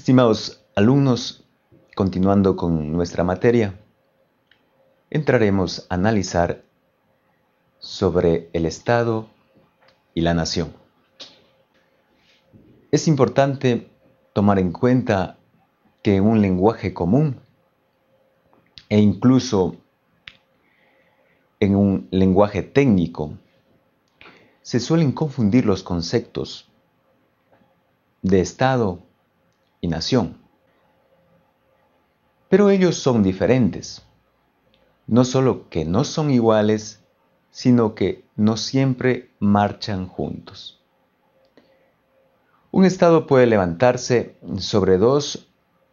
Estimados alumnos, continuando con nuestra materia, entraremos a analizar sobre el Estado y la nación. Es importante tomar en cuenta que en un lenguaje común e incluso en un lenguaje técnico se suelen confundir los conceptos de Estado y nación. Pero ellos son diferentes. No solo que no son iguales, sino que no siempre marchan juntos. Un Estado puede levantarse sobre dos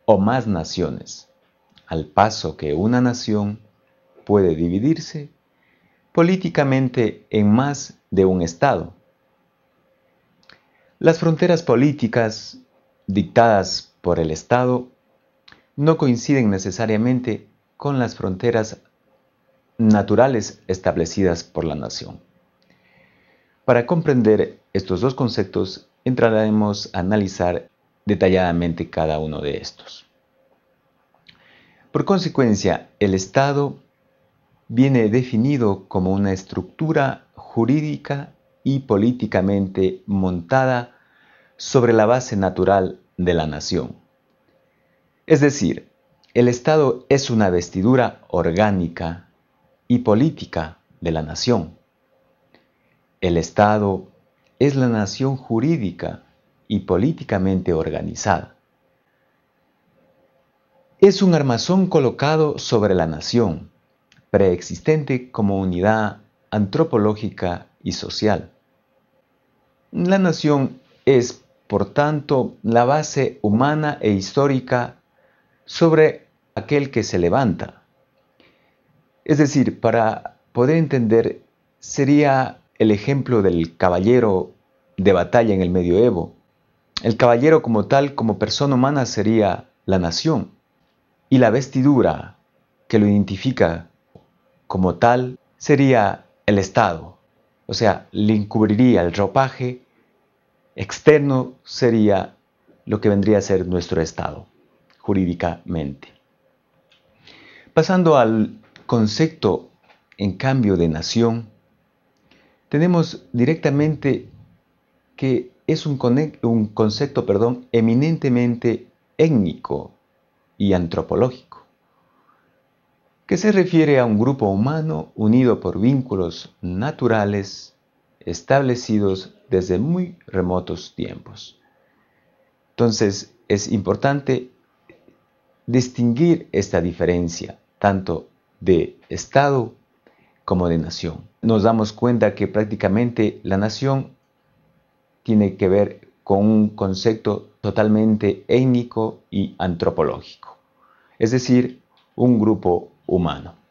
o más naciones, al paso que una nación puede dividirse políticamente en más de un Estado. Las fronteras políticas dictadas por el Estado no coinciden necesariamente con las fronteras naturales establecidas por la nación. Para comprender estos dos conceptos, entraremos a analizar detalladamente cada uno de estos. Por consecuencia, el Estado viene definido como una estructura jurídica y políticamente montada sobre la base natural de la nación. Es decir, el Estado es una vestidura orgánica y política de la nación. El Estado es la nación jurídica y políticamente organizada. Es un armazón colocado sobre la nación, preexistente como unidad antropológica y social. La nación es por tanto, la base humana e histórica sobre aquel que se levanta. Es decir, para poder entender, sería el ejemplo del caballero de batalla en el medioevo. El caballero como tal, como persona humana, sería la nación. Y la vestidura que lo identifica como tal sería el Estado. O sea, le encubriría el ropaje externo sería lo que vendría a ser nuestro Estado, jurídicamente. Pasando al concepto, en cambio, de nación, tenemos directamente que es un, un concepto perdón, eminentemente étnico y antropológico, que se refiere a un grupo humano unido por vínculos naturales establecidos desde muy remotos tiempos. Entonces es importante distinguir esta diferencia, tanto de Estado como de nación. Nos damos cuenta que prácticamente la nación tiene que ver con un concepto totalmente étnico y antropológico, es decir, un grupo humano.